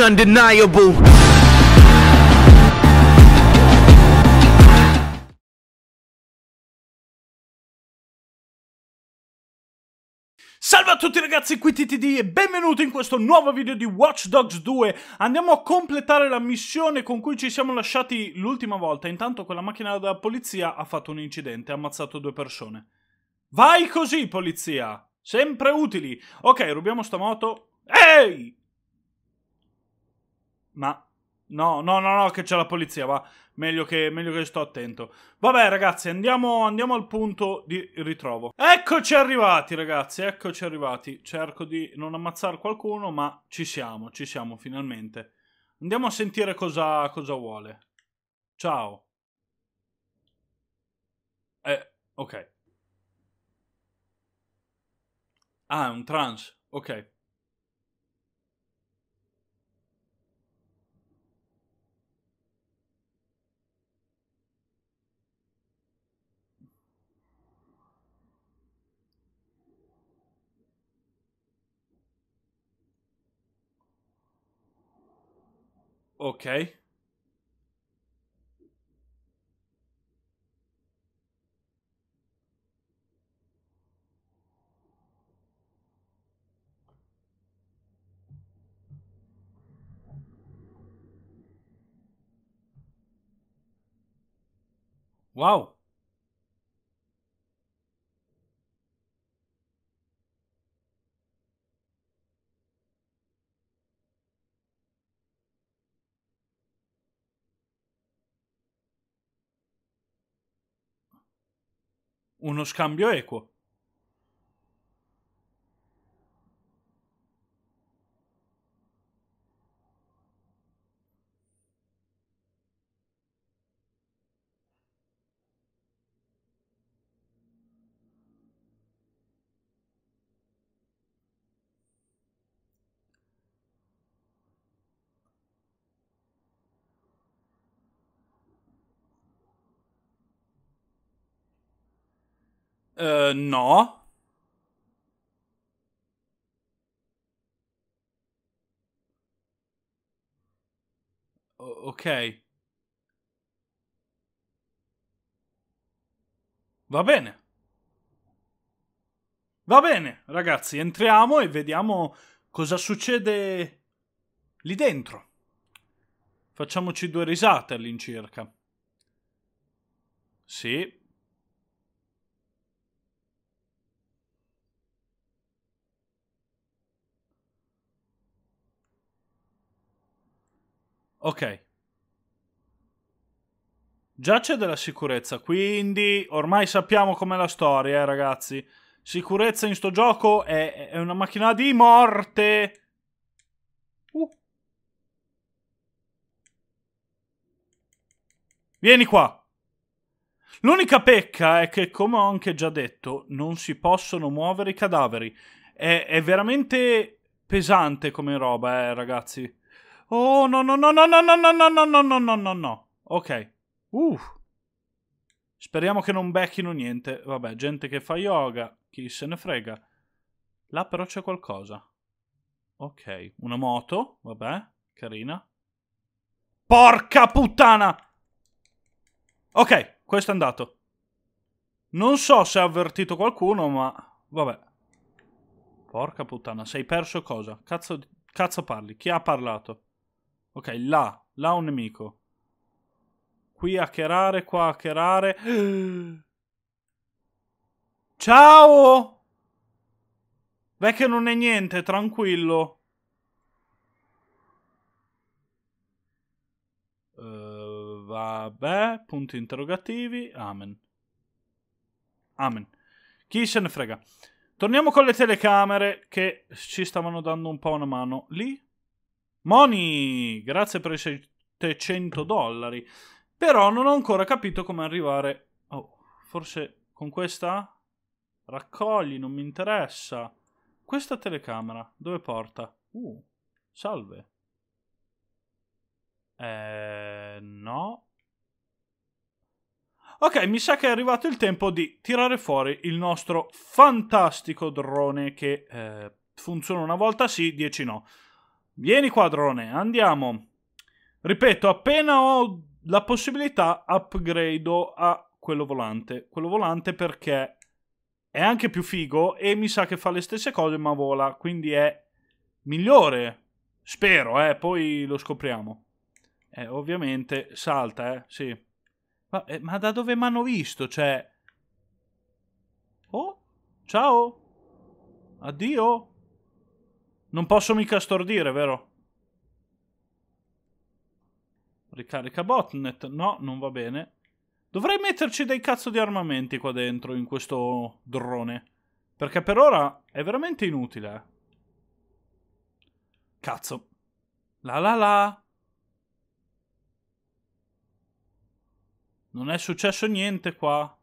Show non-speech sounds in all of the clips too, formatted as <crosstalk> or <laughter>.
undeniable. Salve a tutti ragazzi, qui TTD e benvenuti in questo nuovo video di Watch Dogs 2 Andiamo a completare la missione con cui ci siamo lasciati l'ultima volta Intanto quella macchina della polizia ha fatto un incidente, ha ammazzato due persone Vai così polizia, sempre utili Ok, rubiamo sta moto Ehi! Ma No, no, no, no, che c'è la polizia, va. Meglio che, meglio che sto attento. Vabbè, ragazzi, andiamo, andiamo, al punto di ritrovo. Eccoci arrivati, ragazzi, eccoci arrivati. Cerco di non ammazzare qualcuno, ma ci siamo, ci siamo, finalmente. Andiamo a sentire cosa, cosa vuole. Ciao. Eh, ok. Ah, è un trans. Ok. Okay. Wow. uno scambio equo. Uh, no. O- ok. Va bene. Va bene, ragazzi, entriamo e vediamo cosa succede lì dentro. Facciamoci due risate all'incirca. Sì, Ok. Già c'è della sicurezza, quindi ormai sappiamo com'è la storia, eh, ragazzi. Sicurezza in sto gioco è, è una macchina di morte. Uh. Vieni qua. L'unica pecca è che, come ho anche già detto, non si possono muovere i cadaveri. È, è veramente pesante come roba, eh, ragazzi. Oh, no, no, no, no, no, no, no, no, no, no, no, no, no, no. Ok. Uh. Speriamo che non becchino niente. Vabbè, gente che fa yoga, chi se ne frega. Là però c'è qualcosa. Ok, una moto, vabbè, carina. Porca puttana! Ok, questo è andato. Non so se ha avvertito qualcuno, ma... Vabbè. Porca puttana, sei perso cosa? Cazzo, cazzo parli? Chi ha parlato? Ok, là. Là un nemico. Qui hackerare, qua hackerare. <gasps> Ciao! Beh che non è niente, tranquillo. Uh, vabbè, punti interrogativi. Amen. Amen. Chi se ne frega. Torniamo con le telecamere che ci stavano dando un po' una mano. Lì Moni, grazie per i 700 dollari. Però non ho ancora capito come arrivare... Oh, forse con questa? Raccogli, non mi interessa. Questa telecamera, dove porta? Uh, salve. Eh, no. Ok, mi sa che è arrivato il tempo di tirare fuori il nostro fantastico drone che eh, funziona una volta sì, dieci no. Vieni quadrone, andiamo. Ripeto, appena ho la possibilità upgrade a quello volante. Quello volante perché è anche più figo e mi sa che fa le stesse cose ma vola, quindi è migliore. Spero, eh, poi lo scopriamo. Eh, ovviamente salta, eh, sì. Ma, eh, ma da dove mi hanno visto? Cioè... Oh, ciao! Addio! Non posso mica stordire, vero? Ricarica botnet. No, non va bene. Dovrei metterci dei cazzo di armamenti qua dentro, in questo drone. Perché per ora è veramente inutile. Cazzo. La la la. Non è successo niente qua.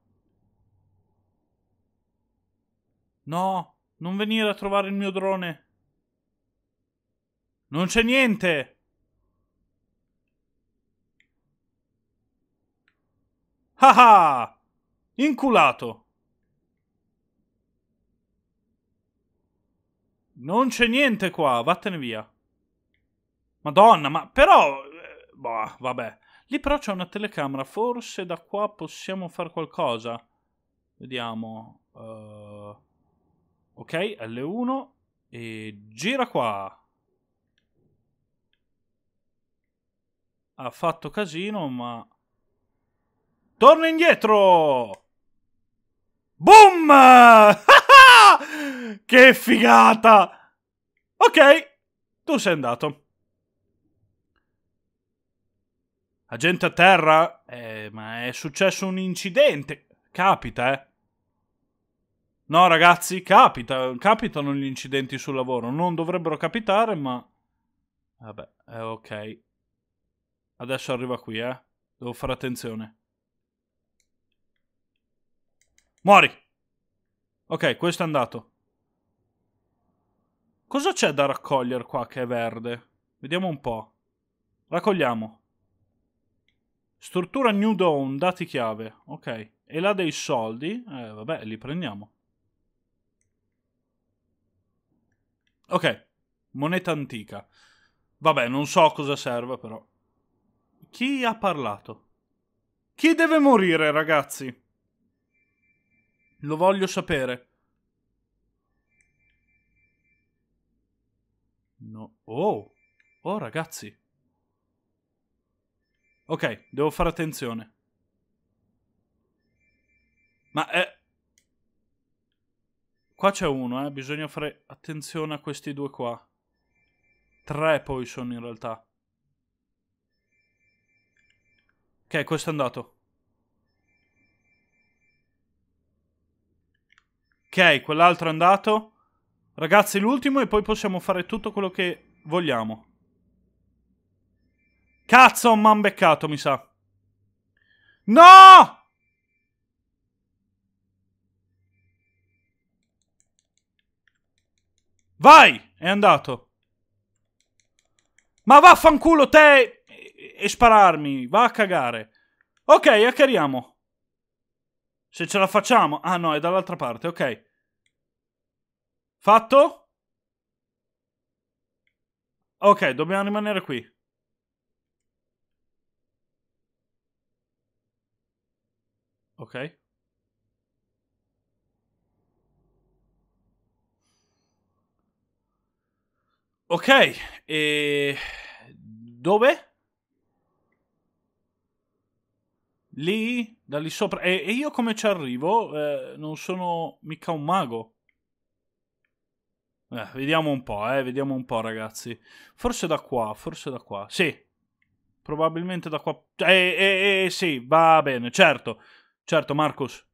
No, non venire a trovare il mio drone. Non c'è niente! Ah ah! Inculato! Non c'è niente qua, vattene via. Madonna, ma però... Eh, boh, vabbè. Lì però c'è una telecamera, forse da qua possiamo fare qualcosa. Vediamo. Uh... Ok, L1 e gira qua. ha fatto casino, ma... Torna indietro! Boom! <laughs> che figata! Ok, tu sei andato. Agente a terra? Eh, ma è successo un incidente. Capita, eh. No, ragazzi, capita. Capitano gli incidenti sul lavoro. Non dovrebbero capitare, ma... Vabbè, eh, ok. Adesso arriva qui, eh. Devo fare attenzione. Muori! Ok, questo è andato. Cosa c'è da raccogliere qua che è verde? Vediamo un po'. Raccogliamo. Struttura New Dawn, dati chiave. Ok. E là dei soldi. Eh, vabbè, li prendiamo. Ok. Moneta antica. Vabbè, non so a cosa serve però. Chi ha parlato? Chi deve morire, ragazzi? Lo voglio sapere. No. Oh. Oh, ragazzi. Ok, devo fare attenzione. Ma è... Eh. Qua c'è uno, eh. Bisogna fare attenzione a questi due qua. Tre poi sono in realtà. Ok, questo è andato. Ok, quell'altro è andato. Ragazzi, l'ultimo e poi possiamo fare tutto quello che vogliamo. Cazzo, m'han beccato, mi sa. No! Vai! È andato. Ma vaffanculo te! e spararmi, va a cagare. Ok, hackeriamo. Se ce la facciamo. Ah no, è dall'altra parte, ok. Fatto? Ok, dobbiamo rimanere qui. Ok. Ok, e dove? Lì, da lì sopra. E, e io come ci arrivo? Eh, non sono mica un mago. Eh, vediamo un po', eh, vediamo un po', ragazzi. Forse da qua, forse da qua. Sì, probabilmente da qua. Eh, eh, eh, eh sì, va bene, certo. Certo, Marcus.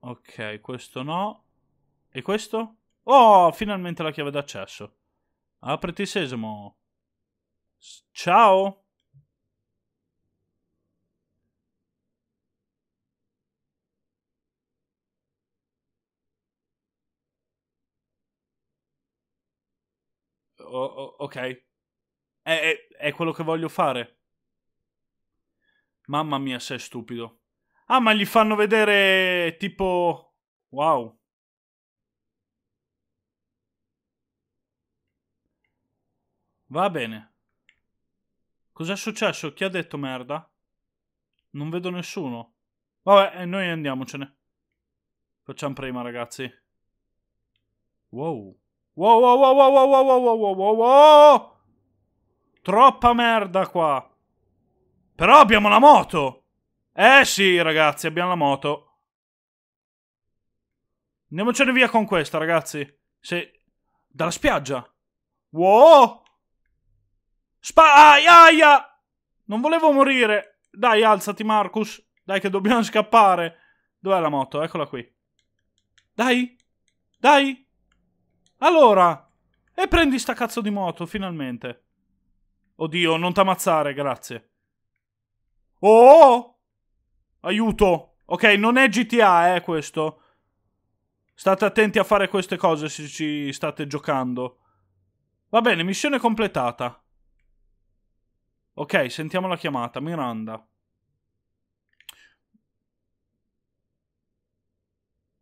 Ok, questo no. E questo? Oh, finalmente la chiave d'accesso. Apriti sesamo. Ciao! O- o- ok. È, è, è quello che voglio fare. Mamma mia, sei stupido. Ah, ma gli fanno vedere tipo... Wow. Va bene. Cos'è successo? Chi ha detto merda? Non vedo nessuno. Vabbè, eh, noi andiamocene. Facciamo prima, ragazzi. Wow. Wow, wow, wow, wow, wow, wow, wow, wow, wow, wow. Troppa merda qua. Però abbiamo la moto. Eh sì, ragazzi, abbiamo la moto. Andiamocene via con questa, ragazzi. Se... Dalla spiaggia. Wow. Spa- aia, aia! Non volevo morire. Dai, alzati, Marcus. Dai, che dobbiamo scappare. Dov'è la moto? Eccola qui. Dai. Dai. Allora. E prendi sta cazzo di moto, finalmente. Oddio, non t'ammazzare, grazie. Oh! Aiuto. Ok, non è GTA, eh, questo. State attenti a fare queste cose se ci state giocando. Va bene, missione completata. Ok, sentiamo la chiamata. Miranda.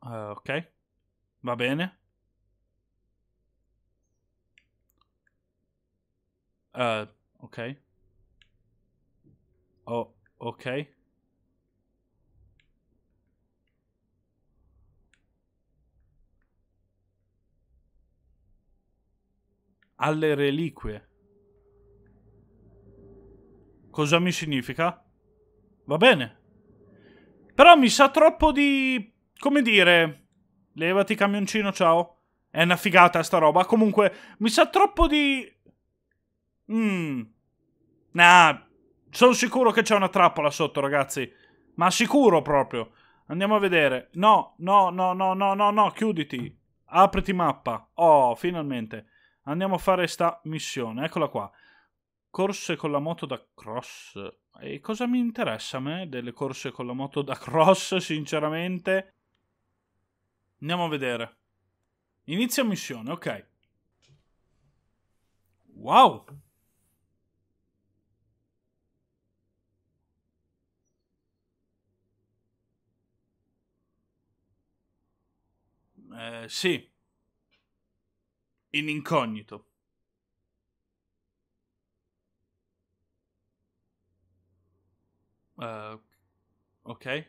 Uh, ok, va bene. Uh, ok. Oh, ok. Alle reliquie. Cosa mi significa? Va bene. Però mi sa troppo di... come dire... Levati camioncino, ciao. È una figata sta roba. Comunque, mi sa troppo di... Mmm... Nah, sono sicuro che c'è una trappola sotto, ragazzi. Ma sicuro proprio. Andiamo a vedere. No, no, no, no, no, no, no, chiuditi. Apriti mappa. Oh, finalmente. Andiamo a fare sta missione. Eccola qua corse con la moto da cross. E cosa mi interessa a me delle corse con la moto da cross, sinceramente? Andiamo a vedere. Inizia missione, ok. Wow! Eh, sì. In incognito. Uh, ok.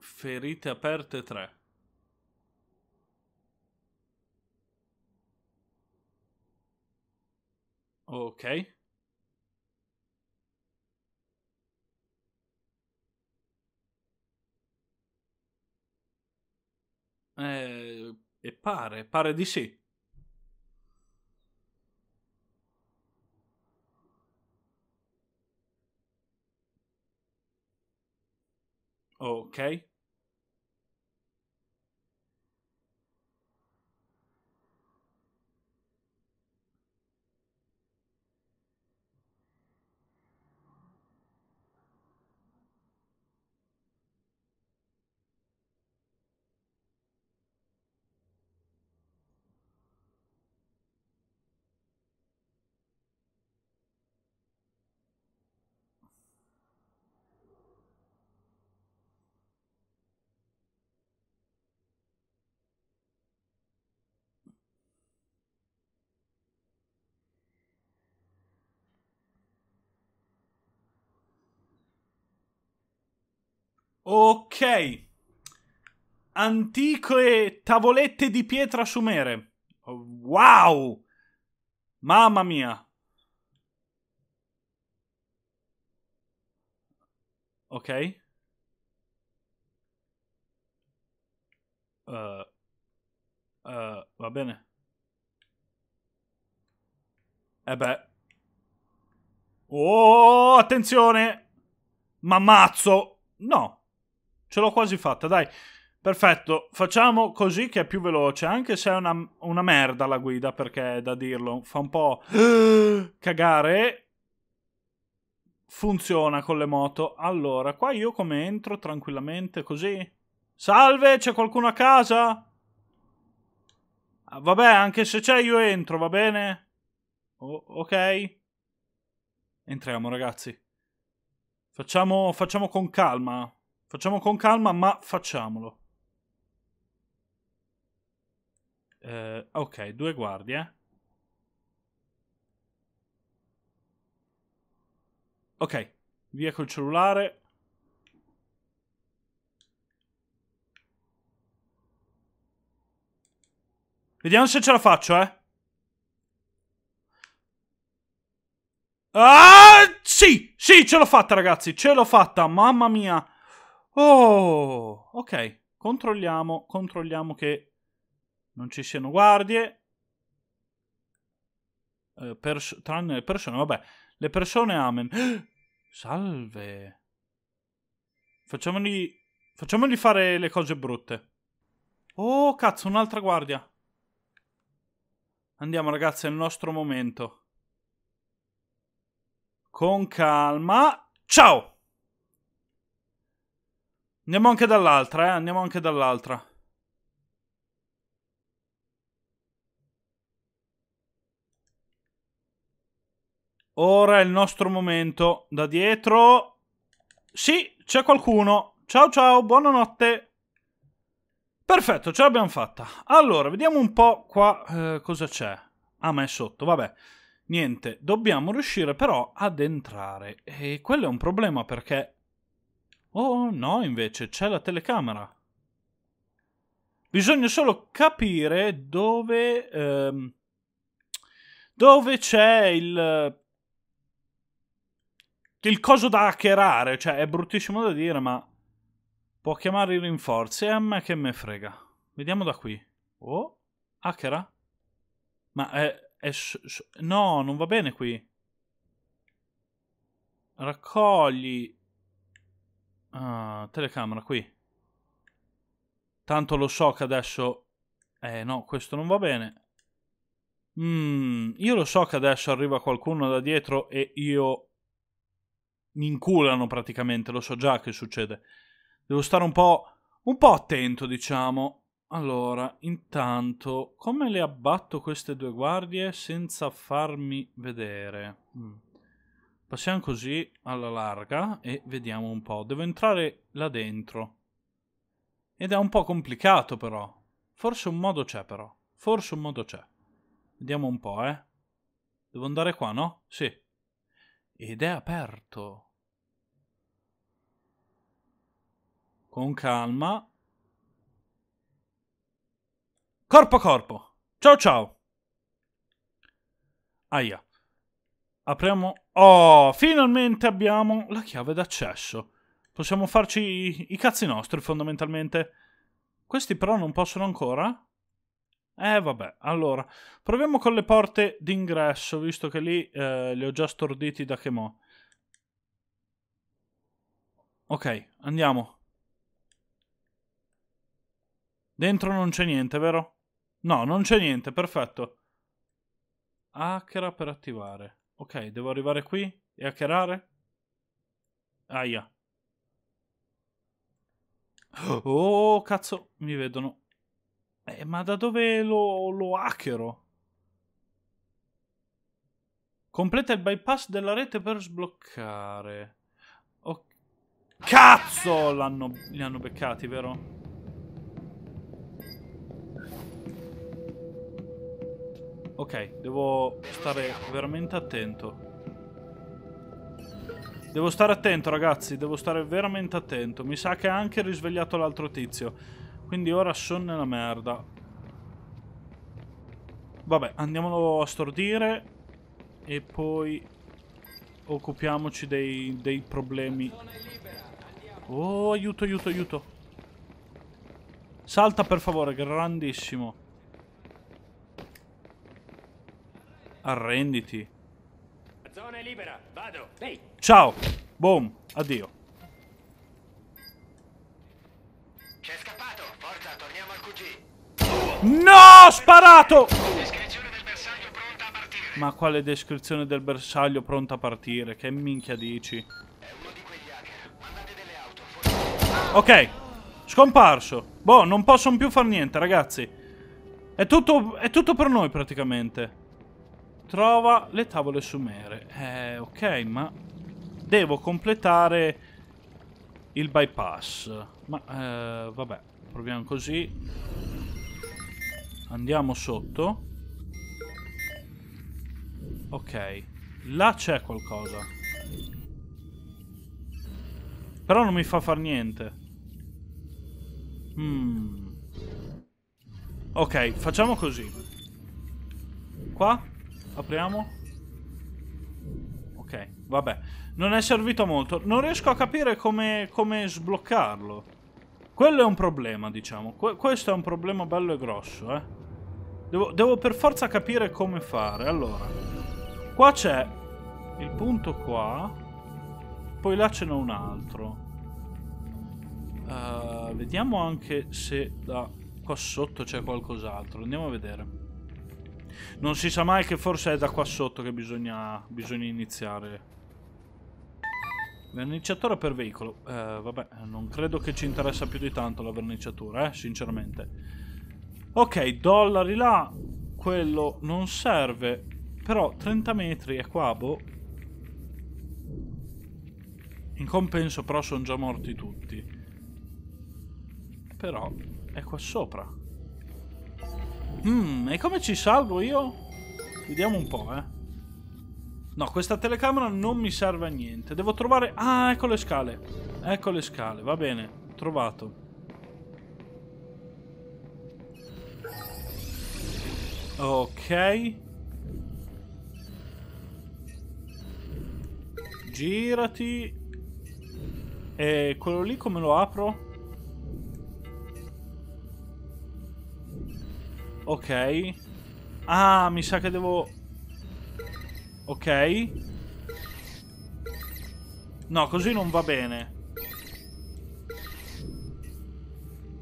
Ferite aperte 3. Ok. Eh, e pare, pare di sì. okay Ok. Antiche tavolette di pietra sumere. Wow! Mamma mia. Ok. Uh, uh, va bene. E eh beh. Oh, attenzione! M'ammazzo! No. Ce l'ho quasi fatta, dai. Perfetto, facciamo così che è più veloce, anche se è una, una merda la guida, perché da dirlo, fa un po' <gasps> cagare. Funziona con le moto. Allora, qua io come entro tranquillamente così? Salve, c'è qualcuno a casa? Ah, vabbè, anche se c'è io entro, va bene? O ok. Entriamo, ragazzi. Facciamo, facciamo con calma. Facciamo con calma, ma facciamolo. Eh, ok, due guardie. Ok, via col cellulare. Vediamo se ce la faccio, eh. Ah, sì, sì, ce l'ho fatta, ragazzi, ce l'ho fatta, mamma mia. Oh, ok. Controlliamo, controlliamo che non ci siano guardie. Eh, pers- tranne le persone, vabbè. Le persone, amen. <gasps> Salve. Facciamoli, facciamoli fare le cose brutte. Oh, cazzo, un'altra guardia. Andiamo, ragazzi, è il nostro momento. Con calma. Ciao! Andiamo anche dall'altra, eh. Andiamo anche dall'altra. Ora è il nostro momento. Da dietro... Sì, c'è qualcuno. Ciao ciao, buonanotte. Perfetto, ce l'abbiamo fatta. Allora, vediamo un po' qua eh, cosa c'è. Ah, ma è sotto, vabbè. Niente, dobbiamo riuscire però ad entrare. E quello è un problema perché Oh no, invece c'è la telecamera. Bisogna solo capire dove... Ehm, dove c'è il... Il coso da hackerare, cioè è bruttissimo da dire, ma può chiamare i rinforzi e a me che me frega. Vediamo da qui. Oh, hackera? Ma è... è no, non va bene qui. Raccogli Ah, telecamera qui. Tanto lo so che adesso... Eh no, questo non va bene. Mm, io lo so che adesso arriva qualcuno da dietro e io... Mi inculano praticamente, lo so già che succede. Devo stare un po'... Un po' attento, diciamo. Allora, intanto, come le abbatto queste due guardie senza farmi vedere? Mm. Passiamo così alla larga e vediamo un po'. Devo entrare là dentro. Ed è un po' complicato però. Forse un modo c'è però. Forse un modo c'è. Vediamo un po', eh. Devo andare qua, no? Sì. Ed è aperto. Con calma. Corpo a corpo. Ciao ciao. Aia. Apriamo... Oh, finalmente abbiamo la chiave d'accesso. Possiamo farci i, i cazzi nostri, fondamentalmente. Questi però non possono ancora? Eh, vabbè. Allora, proviamo con le porte d'ingresso, visto che lì eh, le ho già storditi da che mo'. Ok, andiamo. Dentro non c'è niente, vero? No, non c'è niente, perfetto. Hackera per attivare. Ok, devo arrivare qui e hackerare? Aia. Oh, cazzo, mi vedono. Eh, ma da dove lo, lo hackero? Completa il bypass della rete per sbloccare. Oh, cazzo! li hanno beccati, vero? Ok, devo stare veramente attento. Devo stare attento, ragazzi. Devo stare veramente attento. Mi sa che ha anche risvegliato l'altro tizio. Quindi ora sono nella merda. Vabbè, andiamolo a stordire. E poi occupiamoci dei, dei problemi. Oh, aiuto, aiuto, aiuto. Salta per favore, grandissimo. Arrenditi. Zona è libera, vado. Ehi. Ciao. Boom, addio. C'è scappato, forza, torniamo al QG. No, sparato! Descrizione del bersaglio pronta a partire. Ma quale descrizione del bersaglio pronta a partire? Che minchia dici? È uno di quegli hacker. Mandate delle auto, fuori. Ok. Scomparso. Boh, non possono più far niente, ragazzi. È tutto, è tutto per noi praticamente trova le tavole sumere. Eh, ok, ma devo completare il bypass. Ma, eh, vabbè, proviamo così. Andiamo sotto. Ok, là c'è qualcosa. Però non mi fa far niente. Mm. Ok, facciamo così. Qua Apriamo. Ok, vabbè. Non è servito molto. Non riesco a capire come, come sbloccarlo. Quello è un problema, diciamo. Que questo è un problema bello e grosso, eh. Devo, devo per forza capire come fare. Allora, qua c'è il punto qua. Poi là ce n'è un altro. Uh, vediamo anche se da qua sotto c'è qualcos'altro. Andiamo a vedere. Non si sa mai che forse è da qua sotto che bisogna, bisogna iniziare. Verniciatore per veicolo. Eh, vabbè, non credo che ci interessa più di tanto la verniciatura, eh, sinceramente. Ok, dollari là. Quello non serve. Però 30 metri è qua, boh. In compenso però sono già morti tutti. Però è qua sopra. Mm, e come ci salvo io? Vediamo un po', eh. No, questa telecamera non mi serve a niente. Devo trovare... Ah, ecco le scale. Ecco le scale, va bene. Trovato. Ok. Girati. E quello lì come lo apro? Ok. Ah, mi sa che devo... Ok. No, così non va bene.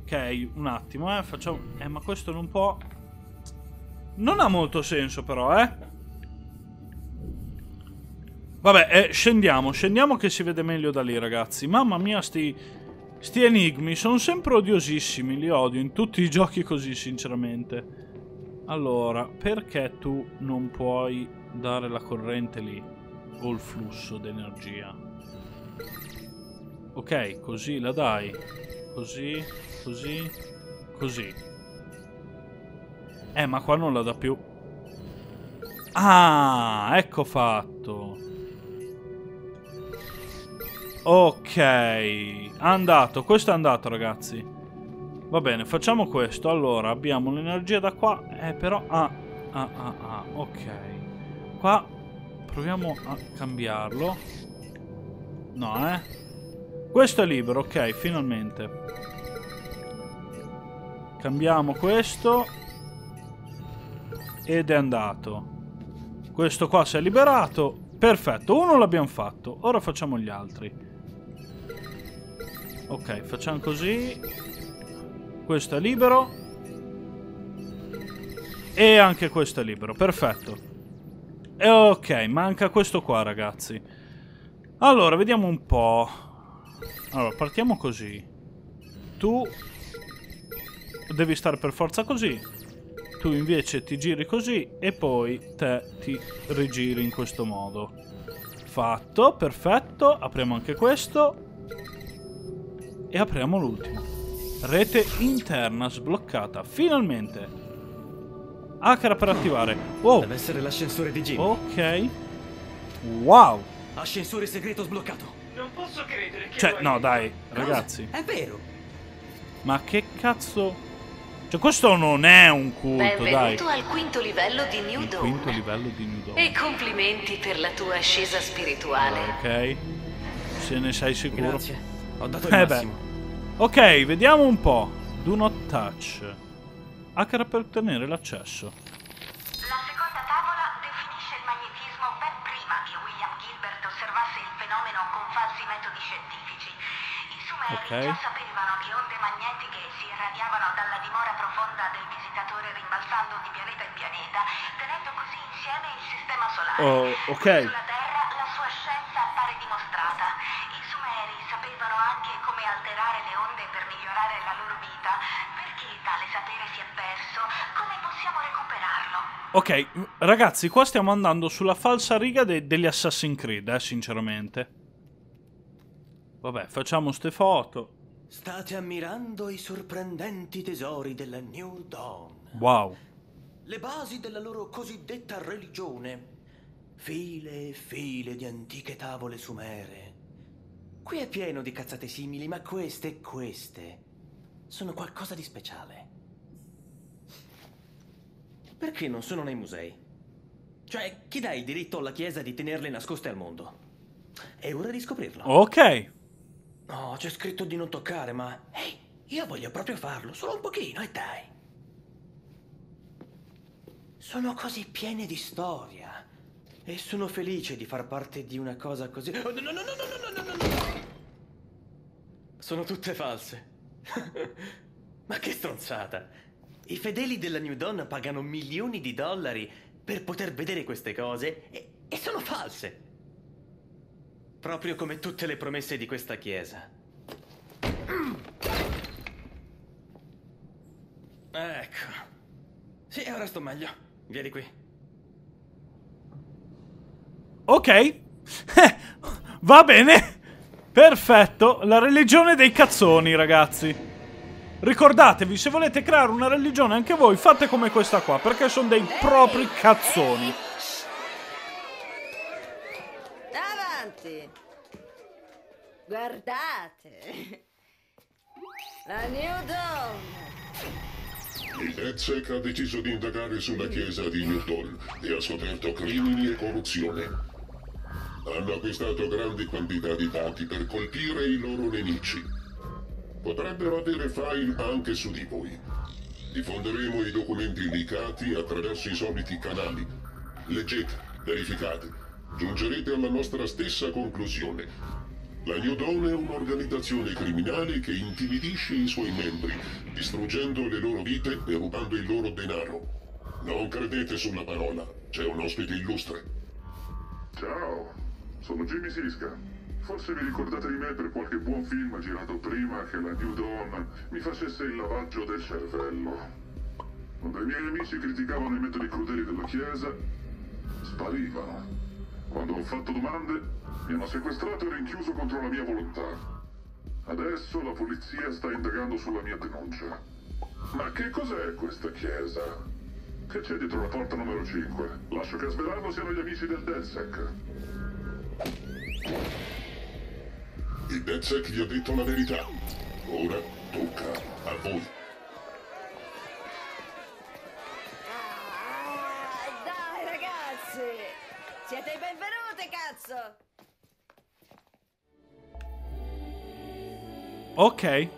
Ok, un attimo, eh. Facciamo... Eh, ma questo non può... Non ha molto senso, però, eh. Vabbè, eh, scendiamo. Scendiamo che si vede meglio da lì, ragazzi. Mamma mia, sti Sti enigmi sono sempre odiosissimi, li odio in tutti i giochi così, sinceramente. Allora, perché tu non puoi dare la corrente lì? O il flusso d'energia? Ok, così la dai. Così, così, così. Eh, ma qua non la dà più. Ah, ecco fatto. Ok, andato, questo è andato ragazzi. Va bene, facciamo questo. Allora, abbiamo l'energia da qua, eh però... Ah, ah, ah, ah, ok. Qua proviamo a cambiarlo. No, eh. Questo è libero, ok, finalmente. Cambiamo questo. Ed è andato. Questo qua si è liberato. Perfetto, uno l'abbiamo fatto. Ora facciamo gli altri. Ok, facciamo così. Questo è libero. E anche questo è libero, perfetto. E ok, manca questo qua, ragazzi. Allora, vediamo un po'. Allora, partiamo così. Tu devi stare per forza così. Tu invece ti giri così e poi te ti rigiri in questo modo. Fatto, perfetto. Apriamo anche questo. E apriamo l'ultima. Rete interna sbloccata. Finalmente! Hacker per attivare. Wow. Deve essere l'ascensore di Jim. Ok. Wow. Ascensore segreto sbloccato. Non posso credere che. Cioè, no, dai, Cosa? ragazzi. È vero. Ma che cazzo. Cioè, questo non è un culto, Benvenuto dai. Benvenuto al quinto livello di New Il Dawn. Quinto livello di New Dawn. E complimenti per la tua ascesa spirituale. Ok. Se ne sei sicuro. Grazie. Ho dato il eh massimo. Beh. Ok, vediamo un po'. Do not touch. Hacker per ottenere l'accesso. La seconda tavola definisce il magnetismo ben prima che William Gilbert osservasse il fenomeno con falsi metodi scientifici. I sumeri okay. già sapevano che onde magnetiche si irradiavano dalla dimora profonda del visitatore rimbalzando di pianeta in pianeta, tenendo così insieme il sistema solare. Oh, ok. Ok, ragazzi, qua stiamo andando sulla falsa riga de degli Assassin's Creed, eh, sinceramente. Vabbè, facciamo ste foto. State ammirando i sorprendenti tesori della New Dawn. Wow. Le basi della loro cosiddetta religione. File e file di antiche tavole sumere. Qui è pieno di cazzate simili, ma queste e queste sono qualcosa di speciale perché non sono nei musei? Cioè, chi dà il diritto alla Chiesa di tenerle nascoste al mondo? È ora di scoprirlo. Ok. No, oh, c'è scritto di non toccare, ma... Ehi, hey, io voglio proprio farlo, solo un pochino, e dai. Sono così piene di storia. E sono felice di far parte di una cosa così... Oh, no, no, no, no, no, no, no, no! Sono tutte false. <laughs> ma che stronzata. I fedeli della New Dawn pagano milioni di dollari per poter vedere queste cose e, e sono false. Proprio come tutte le promesse di questa chiesa. Ecco. Sì, ora sto meglio. Vieni qui. Ok. <laughs> Va bene. Perfetto. La religione dei cazzoni, ragazzi. Ricordatevi, se volete creare una religione anche voi, fate come questa qua, perché sono dei propri cazzoni. Davanti! Guardate! La New Dawn! Il DedSec ha deciso di indagare sulla chiesa di Newton e ha scoperto crimini e corruzione. Hanno acquistato grandi quantità di dati per colpire i loro nemici potrebbero avere file anche su di voi. Diffonderemo i documenti indicati attraverso i soliti canali. Leggete, verificate, giungerete alla nostra stessa conclusione. La New Dawn è un'organizzazione criminale che intimidisce i suoi membri, distruggendo le loro vite e rubando il loro denaro. Non credete sulla parola, c'è un ospite illustre. Ciao, sono Jimmy Siska. Forse vi ricordate di me per qualche buon film girato prima che la New Dawn mi facesse il lavaggio del cervello. Quando i miei amici criticavano i metodi crudeli della Chiesa, sparivano. Quando ho fatto domande, mi hanno sequestrato e rinchiuso contro la mia volontà. Adesso la polizia sta indagando sulla mia denuncia. Ma che cos'è questa chiesa? Che c'è dietro la porta numero 5? Lascio che a svelarlo siano gli amici del DedSec. Il Dedsec vi ha detto la verità. Ora tocca a voi. Ah, dai ragazzi! Siete benvenute, cazzo! Ok.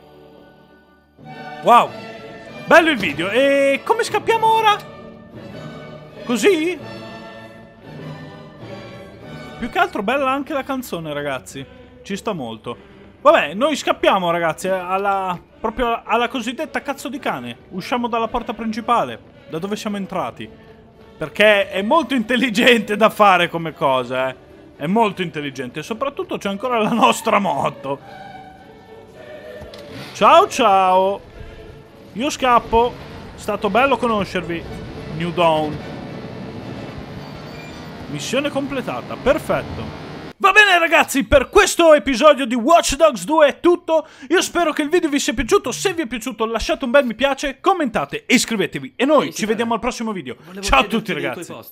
Wow. Bello il video. E come scappiamo ora? Così? Più che altro bella anche la canzone, ragazzi. Ci sta molto. Vabbè, noi scappiamo ragazzi, alla, proprio alla cosiddetta cazzo di cane. Usciamo dalla porta principale, da dove siamo entrati. Perché è molto intelligente da fare come cosa, eh. È molto intelligente e soprattutto c'è ancora la nostra moto. Ciao ciao! Io scappo. È stato bello conoscervi, New Dawn. Missione completata, perfetto. Va bene ragazzi, per questo episodio di Watch Dogs 2 è tutto. Io spero che il video vi sia piaciuto. Se vi è piaciuto lasciate un bel mi piace, commentate e iscrivetevi. E noi ci vediamo al prossimo video. Ciao a tutti ragazzi.